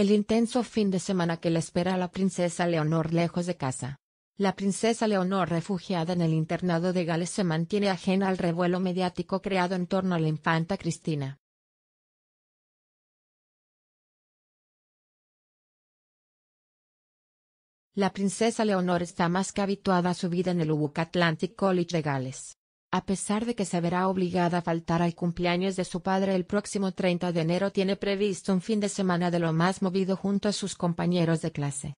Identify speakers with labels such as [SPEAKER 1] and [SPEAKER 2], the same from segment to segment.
[SPEAKER 1] el intenso fin de semana que le espera a la princesa Leonor lejos de casa. La princesa Leonor refugiada en el internado de Gales se mantiene ajena al revuelo mediático creado en torno a la infanta Cristina. La princesa Leonor está más que habituada a su vida en el UWC Atlantic College de Gales. A pesar de que se verá obligada a faltar al cumpleaños de su padre el próximo 30 de enero, tiene previsto un fin de semana de lo más movido junto a sus compañeros de clase.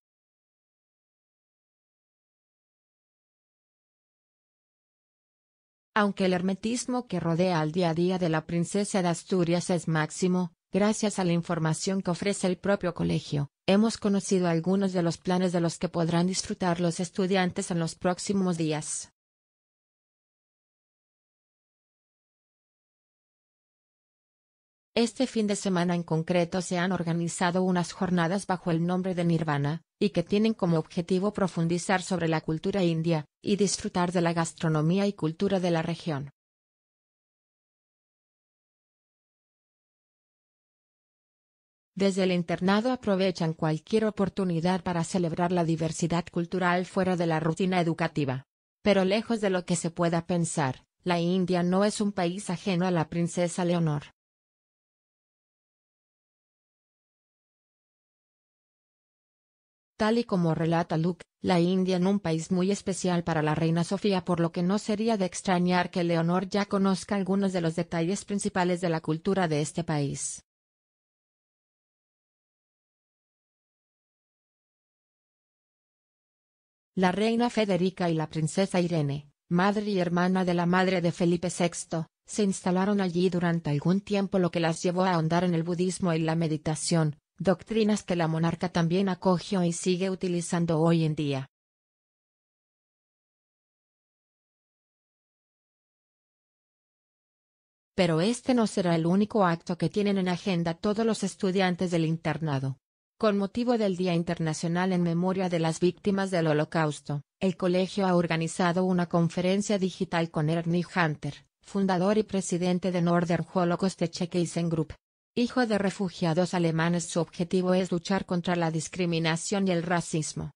[SPEAKER 1] Aunque el hermetismo que rodea al día a día de la princesa de Asturias es máximo, gracias a la información que ofrece el propio colegio, hemos conocido algunos de los planes de los que podrán disfrutar los estudiantes en los próximos días. Este fin de semana en concreto se han organizado unas jornadas bajo el nombre de Nirvana, y que tienen como objetivo profundizar sobre la cultura india, y disfrutar de la gastronomía y cultura de la región. Desde el internado aprovechan cualquier oportunidad para celebrar la diversidad cultural fuera de la rutina educativa. Pero lejos de lo que se pueda pensar, la India no es un país ajeno a la princesa Leonor. Tal y como relata Luke, la India en un país muy especial para la reina Sofía por lo que no sería de extrañar que Leonor ya conozca algunos de los detalles principales de la cultura de este país. La reina Federica y la princesa Irene, madre y hermana de la madre de Felipe VI, se instalaron allí durante algún tiempo lo que las llevó a ahondar en el budismo y la meditación, Doctrinas que la monarca también acogió y sigue utilizando hoy en día. Pero este no será el único acto que tienen en agenda todos los estudiantes del internado. Con motivo del Día Internacional en Memoria de las Víctimas del Holocausto, el colegio ha organizado una conferencia digital con Ernie Hunter, fundador y presidente de Northern Holocaust de Group, Hijo de refugiados alemanes su objetivo es luchar contra la discriminación y el racismo.